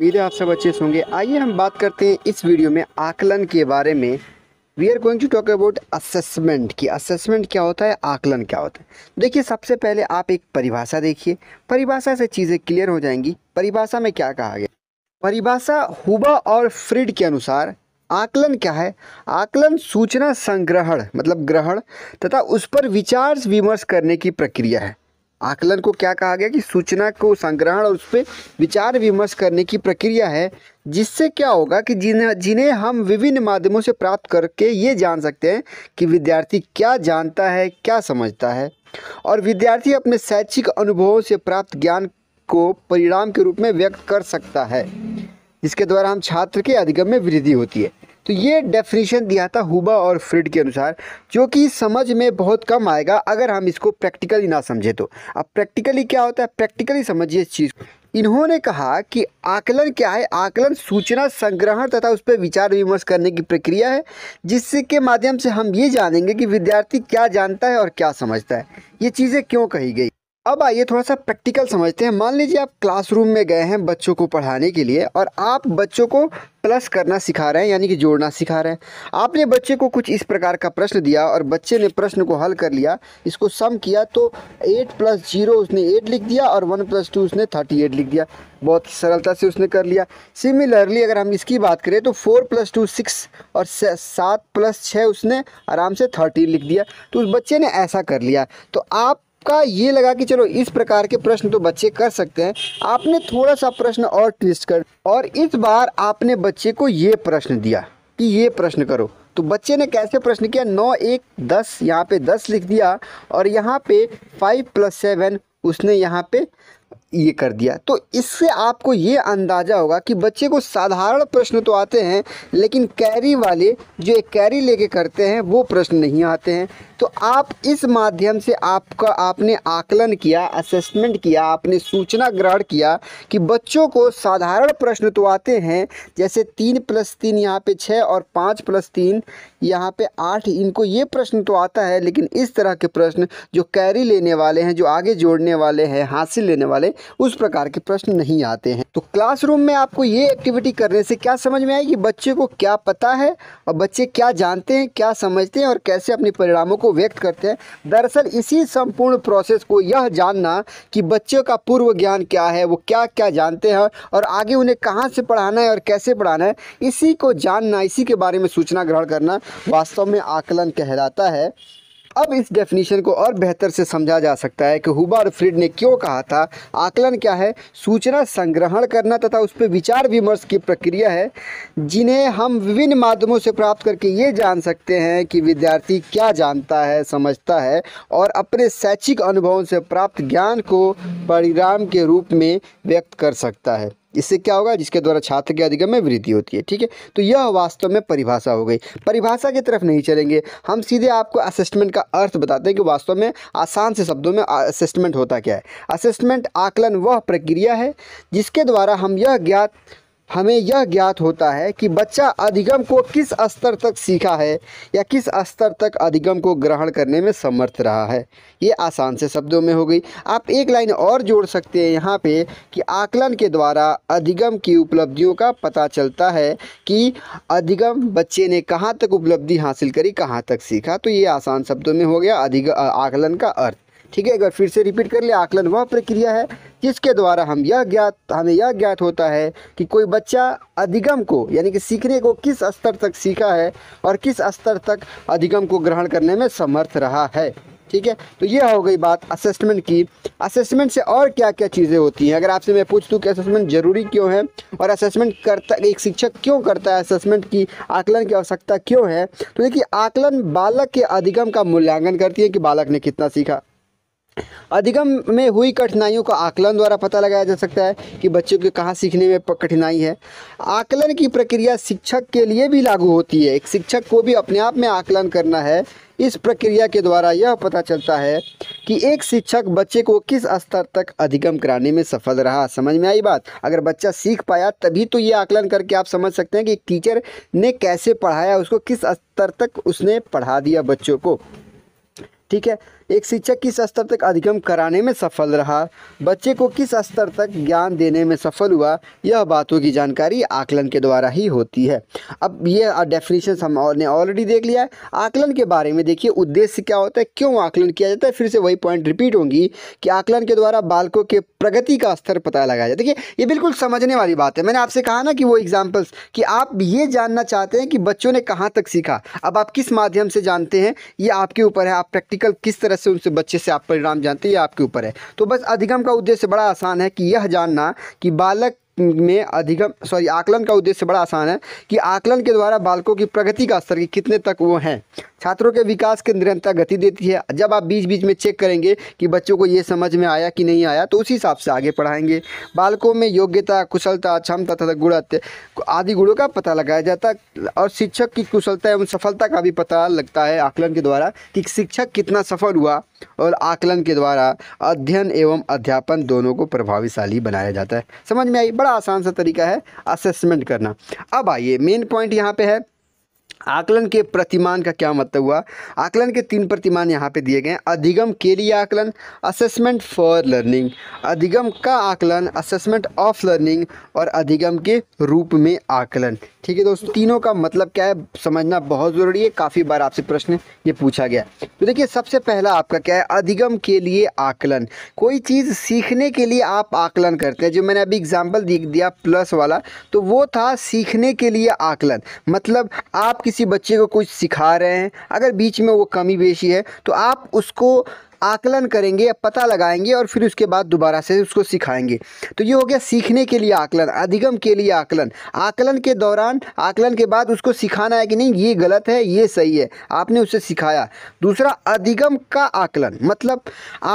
उम्मीद है आप सब अच्छे होंगे आइए हम बात करते हैं इस वीडियो में आकलन के बारे में we are going to talk about assessment की असेसमेंट क्या होता है आकलन क्या होता है तो देखिए सबसे पहले आप एक परिभाषा देखिए परिभाषा से चीज़ें क्लियर हो जाएंगी परिभाषा में क्या कहा गया परिभाषा हुबा और फ्रिड के अनुसार आकलन क्या है आकलन सूचना संग्रहण मतलब ग्रहण तथा उस पर विचार विमर्श करने की प्रक्रिया है आकलन को क्या कहा गया कि सूचना को संग्रहण और उस पर विचार विमर्श करने की प्रक्रिया है जिससे क्या होगा कि जिन्हें जिन्हें हम विभिन्न माध्यमों से प्राप्त करके ये जान सकते हैं कि विद्यार्थी क्या जानता है क्या समझता है और विद्यार्थी अपने शैक्षिक अनुभवों से प्राप्त ज्ञान को परिणाम के रूप में व्यक्त कर सकता है जिसके द्वारा हम छात्र के अधिगम में वृद्धि होती है तो ये डेफिनेशन दिया था हुबा और फ्रिड के अनुसार जो कि समझ में बहुत कम आएगा अगर हम इसको प्रैक्टिकली ना समझे तो अब प्रैक्टिकली क्या होता है प्रैक्टिकली समझिए इस चीज़ इन्होंने कहा कि आकलन क्या है आकलन सूचना संग्रहण तथा उस पर विचार विमर्श करने की प्रक्रिया है जिसके के माध्यम से हम ये जानेंगे कि विद्यार्थी क्या जानता है और क्या समझता है ये चीज़ें क्यों कही गई अब आइए थोड़ा सा प्रैक्टिकल समझते हैं मान लीजिए आप क्लासरूम में गए हैं बच्चों को पढ़ाने के लिए और आप बच्चों को प्लस करना सिखा रहे हैं यानी कि जोड़ना सिखा रहे हैं आपने बच्चे को कुछ इस प्रकार का प्रश्न दिया और बच्चे ने प्रश्न को हल कर लिया इसको सम किया तो एट प्लस जीरो उसने एट लिख दिया और वन प्लस टू उसने थर्टी एट लिख दिया बहुत सरलता से उसने कर लिया सिमिलरली अगर हम इसकी बात करें तो फोर प्लस टू सिक्स और सात प्लस छः उसने आराम से थर्टीन लिख दिया तो उस बच्चे ने ऐसा कर लिया तो आप आपका ये लगा कि चलो इस प्रकार के प्रश्न तो बच्चे कर सकते हैं आपने थोड़ा सा प्रश्न और ट्विस्ट कर और इस बार आपने बच्चे को ये प्रश्न दिया कि ये प्रश्न करो तो बच्चे ने कैसे प्रश्न किया नौ एक दस यहाँ पे दस लिख दिया और यहाँ पे फाइव प्लस सेवन उसने यहाँ पे ये कर दिया तो इससे आपको ये अंदाज़ा होगा कि बच्चे को साधारण प्रश्न तो आते हैं लेकिन कैरी वाले जो एक कैरी लेके करते हैं वो प्रश्न नहीं आते हैं तो आप इस माध्यम से आपका आपने आकलन किया असेसमेंट किया आपने सूचना ग्रहण किया कि बच्चों को साधारण प्रश्न तो आते हैं जैसे तीन प्लस तीन यहाँ पे छः और पाँच प्लस तीन यहाँ पे आठ इनको ये प्रश्न तो आता है लेकिन इस तरह के प्रश्न जो कैरी लेने वाले हैं जो आगे जोड़ने वाले हैं हासिल लेने वाले उस प्रकार के प्रश्न नहीं आते हैं तो क्लासरूम में आपको ये एक्टिविटी करने से क्या समझ में आएगी बच्चे को क्या पता है और बच्चे क्या जानते हैं क्या समझते हैं और कैसे अपने परिणामों को को व्यक्त करते हैं दरअसल इसी संपूर्ण प्रोसेस को यह जानना कि बच्चों का पूर्व ज्ञान क्या है वो क्या क्या जानते हैं और आगे उन्हें कहाँ से पढ़ाना है और कैसे पढ़ाना है इसी को जानना इसी के बारे में सूचना ग्रहण करना वास्तव में आकलन कहलाता है अब इस डेफिनेशन को और बेहतर से समझा जा सकता है कि हुबा और ने क्यों कहा था आकलन क्या है सूचना संग्रहण करना तथा उस पर विचार विमर्श की प्रक्रिया है जिन्हें हम विभिन्न माध्यमों से प्राप्त करके ये जान सकते हैं कि विद्यार्थी क्या जानता है समझता है और अपने शैक्षिक अनुभवों से प्राप्त ज्ञान को परिणाम के रूप में व्यक्त कर सकता है इससे क्या होगा जिसके द्वारा छात्र के अधिगम में वृद्धि होती है ठीक है तो यह वास्तव में परिभाषा हो गई परिभाषा की तरफ नहीं चलेंगे हम सीधे आपको असेसमेंट का अर्थ बताते हैं कि वास्तव में आसान से शब्दों में असेसमेंट होता क्या है असेसमेंट आकलन वह प्रक्रिया है जिसके द्वारा हम यह ज्ञात हमें यह ज्ञात होता है कि बच्चा अधिगम को किस स्तर तक सीखा है या किस स्तर तक अधिगम को ग्रहण करने में समर्थ रहा है ये आसान से शब्दों में हो गई आप एक लाइन और जोड़ सकते हैं यहाँ पे कि आकलन के द्वारा अधिगम की उपलब्धियों का पता चलता है कि अधिगम बच्चे ने कहाँ तक उपलब्धि हासिल करी कहाँ तक सीखा तो ये आसान शब्दों में हो गया अधिग आकलन का अर्थ ठीक है एक बार फिर से रिपीट कर लिया आकलन वह प्रक्रिया है जिसके द्वारा हम यह ज्ञात हमें यह ज्ञात होता है कि कोई बच्चा अधिगम को यानी कि सीखने को किस स्तर तक सीखा है और किस स्तर तक अधिगम को ग्रहण करने में समर्थ रहा है ठीक है तो ये हो गई बात असेसमेंट की असेसमेंट से और क्या क्या चीज़ें होती हैं अगर आपसे मैं पूछ दूँ कि असेसमेंट ज़रूरी क्यों है और असेसमेंट करता एक शिक्षक क्यों करता है असेसमेंट की आकलन की आवश्यकता क्यों है तो देखिए आकलन बालक के अधिगम का मूल्यांकन करती है कि बालक ने कितना सीखा अधिगम में हुई कठिनाइयों का आकलन द्वारा पता लगाया जा सकता है कि बच्चों के कहाँ सीखने में कठिनाई है आकलन की प्रक्रिया शिक्षक के लिए भी लागू होती है एक शिक्षक को भी अपने आप में आकलन करना है इस प्रक्रिया के द्वारा यह पता चलता है कि एक शिक्षक बच्चे को किस स्तर तक अधिगम कराने में सफल रहा समझ में आई बात अगर बच्चा सीख पाया तभी तो ये आकलन करके आप समझ सकते हैं कि टीचर ने कैसे पढ़ाया उसको किस स्तर तक उसने पढ़ा दिया बच्चों को ठीक है एक शिक्षक किस स्तर तक अधिगम कराने में सफल रहा बच्चे को किस स्तर तक ज्ञान देने में सफल हुआ यह बातों की जानकारी आकलन के द्वारा ही होती है अब ये डेफिनेशन हम और ने ऑलरेडी देख लिया है आकलन के बारे में देखिए उद्देश्य क्या होता है क्यों आकलन किया जाता है फिर से वही पॉइंट रिपीट होंगी कि आकलन के द्वारा बालकों के प्रगति का स्तर पता लगाया जाए देखिए ये बिल्कुल समझने वाली बात है मैंने आपसे कहा ना कि वो एग्जाम्पल्स कि आप ये जानना चाहते हैं कि बच्चों ने कहाँ तक सीखा अब आप किस माध्यम से जानते हैं ये आपके ऊपर है आप प्रैक्टिकल किस तरह तरह से उनसे बच्चे से आप परिणाम जानते हैं आपके ऊपर है तो बस अधिगम का उद्देश्य बड़ा आसान है कि यह जानना कि बालक में अधिगम सॉरी आकलन का उद्देश्य बड़ा आसान है कि आकलन के द्वारा बालकों की प्रगति का स्तर कितने तक वो हैं छात्रों के विकास के निरंतर गति देती है जब आप बीच बीच में चेक करेंगे कि बच्चों को ये समझ में आया कि नहीं आया तो उसी हिसाब से आगे पढ़ाएंगे बालकों में योग्यता कुशलता क्षमता तथा गुण आदि गुणों का पता लगाया जाता और शिक्षक की कुशलता एवं सफलता का भी पता लगता है आकलन के द्वारा कि शिक्षक कितना सफल हुआ और आकलन के द्वारा अध्ययन एवं अध्यापन दोनों को प्रभावशाली बनाया जाता है समझ में आई बड़ा आसान सा तरीका है असेसमेंट करना अब आइए मेन पॉइंट यहाँ पे है आकलन के प्रतिमान का क्या मतलब हुआ आकलन के तीन प्रतिमान यहाँ पे दिए गए हैं अधिगम के लिए आकलन असेसमेंट फॉर लर्निंग अधिगम का आकलन असेसमेंट ऑफ लर्निंग और अधिगम के रूप में आकलन ठीक है दोस्तों तीनों का मतलब क्या है समझना बहुत ज़रूरी है काफ़ी बार आपसे प्रश्न ये पूछा गया तो देखिए सबसे पहला आपका क्या है अधिगम के लिए आकलन कोई चीज़ सीखने के लिए आप आकलन करते हैं जो मैंने अभी एग्जाम्पल दिया प्लस वाला तो वो था सीखने के लिए आकलन मतलब आप किसी किसी बच्चे को कुछ सिखा रहे हैं अगर बीच में वो कमी बेशी है तो आप उसको आकलन करेंगे या पता लगाएंगे और फिर उसके बाद दोबारा से उसको सिखाएंगे तो ये हो गया सीखने के लिए आकलन अधिगम के लिए आकलन आकलन के दौरान आकलन के बाद उसको सिखाना है कि नहीं ये गलत है ये सही है आपने उसे सिखाया दूसरा अधिगम का आकलन मतलब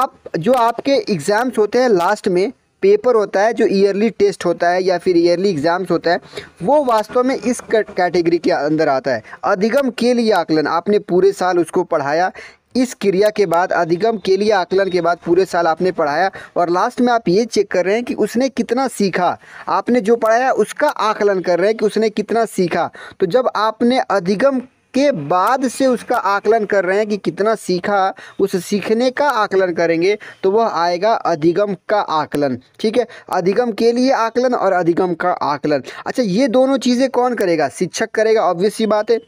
आप जो आपके एग्ज़ाम्स होते हैं लास्ट में पेपर होता है जो ईयरली टेस्ट होता है या फिर ईयरली एग्ज़ाम्स होता है वो वास्तव में इस कैटेगरी के अंदर आता है अधिगम के लिए आकलन आपने पूरे साल उसको पढ़ाया इस क्रिया के बाद अधिगम के लिए आकलन के बाद पूरे साल आपने पढ़ाया और लास्ट में आप ये चेक कर रहे हैं कि उसने कितना सीखा आपने जो पढ़ाया उसका आकलन कर रहे हैं कि उसने कितना सीखा तो जब आपने अधिगम के बाद से उसका आकलन कर रहे हैं कि कितना सीखा उस सीखने का आकलन करेंगे तो वह आएगा अधिगम का आकलन ठीक है अधिगम के लिए आकलन और अधिगम का आकलन अच्छा ये दोनों चीज़ें कौन करेगा शिक्षक करेगा ऑब्वियस सी बात है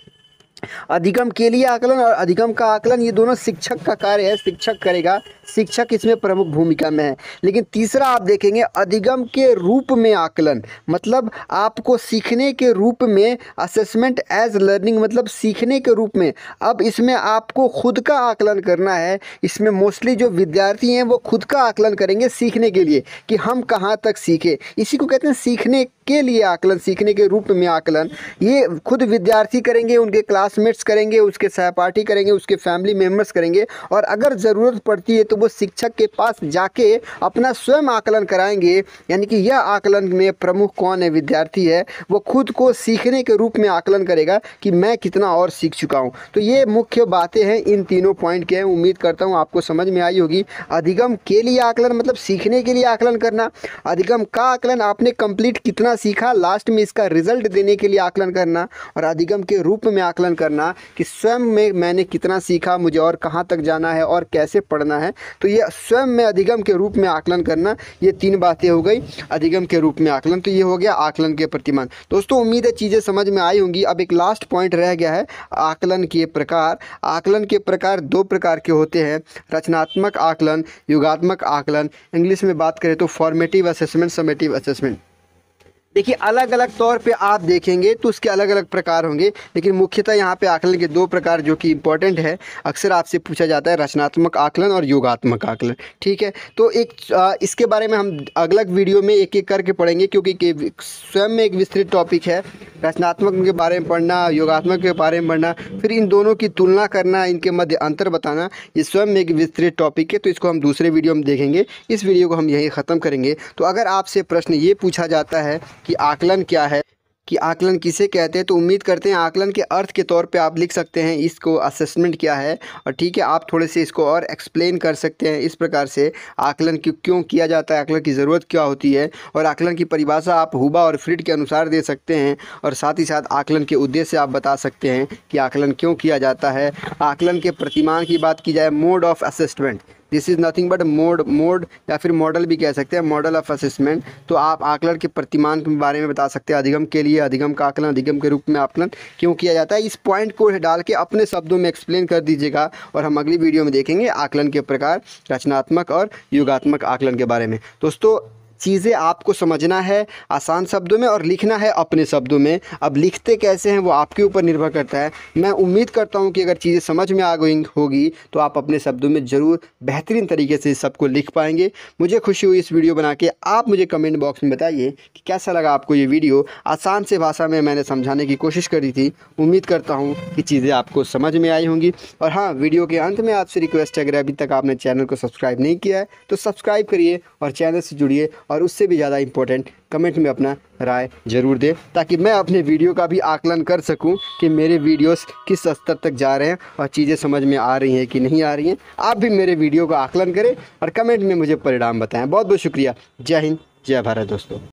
अधिगम के लिए आकलन और अधिगम का आकलन ये दोनों शिक्षक का कार्य है शिक्षक करेगा शिक्षक इसमें प्रमुख भूमिका में है लेकिन तीसरा आप देखेंगे अधिगम के रूप में आकलन मतलब आपको सीखने के रूप में असेसमेंट एज लर्निंग मतलब सीखने के रूप में अब इसमें आपको खुद का आकलन करना है इसमें मोस्टली जो विद्यार्थी हैं वो खुद का आकलन करेंगे सीखने के लिए कि हम कहाँ तक सीखे इसी को कहते हैं सीखने के लिए आकलन सीखने के रूप में आकलन ये खुद विद्यार्थी करेंगे उनके क्लास क्लासमेट्स करेंगे उसके सहपाठी करेंगे उसके फैमिली मेम्बर्स करेंगे और अगर ज़रूरत पड़ती है तो वो शिक्षक के पास जाके अपना स्वयं आकलन कराएंगे यानी कि यह आकलन में प्रमुख कौन है विद्यार्थी है वो खुद को सीखने के रूप में आकलन करेगा कि मैं कितना और सीख चुका हूँ तो ये मुख्य बातें हैं इन तीनों पॉइंट के हैं उम्मीद करता हूँ आपको समझ में आई होगी अधिगम के लिए आकलन मतलब सीखने के लिए आकलन करना अधिगम का आकलन आपने कंप्लीट कितना सीखा लास्ट में इसका रिजल्ट देने के लिए आकलन करना और अधिगम के रूप में आकलन करना कि स्वयं में मैंने कितना सीखा मुझे और कहाँ तक जाना है और कैसे पढ़ना है तो ये स्वयं में अधिगम के रूप में आकलन करना ये तीन बातें हो गई अधिगम के रूप में आकलन तो ये हो गया आकलन के प्रतिमान दोस्तों उम्मीद है चीज़ें समझ में आई होंगी अब एक लास्ट पॉइंट रह गया है आकलन के प्रकार आकलन के प्रकार दो प्रकार के होते हैं रचनात्मक आकलन युगात्मक आकलन इंग्लिश में बात करें तो फॉर्मेटिव असेसमेंट समेटिव असेसमेंट देखिए अलग अलग तौर पे आप देखेंगे तो उसके अलग अलग प्रकार होंगे लेकिन मुख्यतः यहाँ पे आकलन के दो प्रकार जो कि इम्पॉर्टेंट है अक्सर आपसे पूछा जाता है रचनात्मक आकलन और योगात्मक आकलन ठीक है तो एक आ, इसके बारे में हम अलग वीडियो में एक एक करके पढ़ेंगे क्योंकि स्वयं में एक विस्तृत टॉपिक है रचनात्मक के बारे में पढ़ना योगात्मक के बारे में पढ़ना फिर इन दोनों की तुलना करना इनके मध्य अंतर बताना ये स्वयं एक विस्तृत टॉपिक है तो इसको हम दूसरे वीडियो में देखेंगे इस वीडियो को हम यहीं ख़त्म करेंगे तो अगर आपसे प्रश्न ये पूछा जाता है कि आकलन क्या है कि आकलन किसे कहते हैं तो उम्मीद करते हैं आकलन के अर्थ के तौर पे आप लिख सकते हैं इसको असेसमेंट क्या है और ठीक है आप थोड़े से इसको और एक्सप्लेन कर सकते हैं इस प्रकार से आकलन क्यों किया जाता है आकलन की ज़रूरत क्या होती है और आकलन की परिभाषा आप हुबा और फ्रिड के अनुसार दे सकते हैं और साथ ही साथ आकलन के उद्देश्य आप बता सकते हैं कि आकलन क्यों किया जाता है आकलन के प्रतिमान की बात की जाए mode of assessment this is nothing but mode mode या फिर मॉडल भी कह सकते हैं मॉडल ऑफ असेसमेंट तो आप आकलन के प्रतिमान के बारे में बता सकते हैं अधिगम के लिए अधिगम का आकलन अधिगम के रूप में आकलन क्यों किया जाता है इस पॉइंट को डाल के अपने शब्दों में एक्सप्लेन कर दीजिएगा और हम अगली वीडियो में देखेंगे आकलन के प्रकार रचनात्मक और युगात्मक आकलन के बारे में दोस्तों चीज़ें आपको समझना है आसान शब्दों में और लिखना है अपने शब्दों में अब लिखते कैसे हैं वो आपके ऊपर निर्भर करता है मैं उम्मीद करता हूँ कि अगर चीज़ें समझ में आ गई होगी तो आप अपने शब्दों में ज़रूर बेहतरीन तरीके से इस सबको लिख पाएंगे मुझे खुशी हुई इस वीडियो बना के आप मुझे कमेंट बॉक्स में बताइए कि कैसा लगा आपको ये वीडियो आसान से भाषा में मैंने समझाने की कोशिश करी थी उम्मीद करता हूँ कि चीज़ें आपको समझ में आई होंगी और हाँ वीडियो के अंत में आपसे रिक्वेस्ट है अगर अभी तक आपने चैनल को सब्सक्राइब नहीं किया है तो सब्सक्राइब करिए और चैनल से जुड़िए और उससे भी ज़्यादा इम्पोर्टेंट कमेंट में अपना राय ज़रूर दें ताकि मैं अपने वीडियो का भी आकलन कर सकूं कि मेरे वीडियोस किस स्तर तक जा रहे हैं और चीज़ें समझ में आ रही हैं कि नहीं आ रही हैं आप भी मेरे वीडियो का आकलन करें और कमेंट में मुझे परिणाम बताएँ बहुत बहुत शुक्रिया जय हिंद जय भारत दोस्तों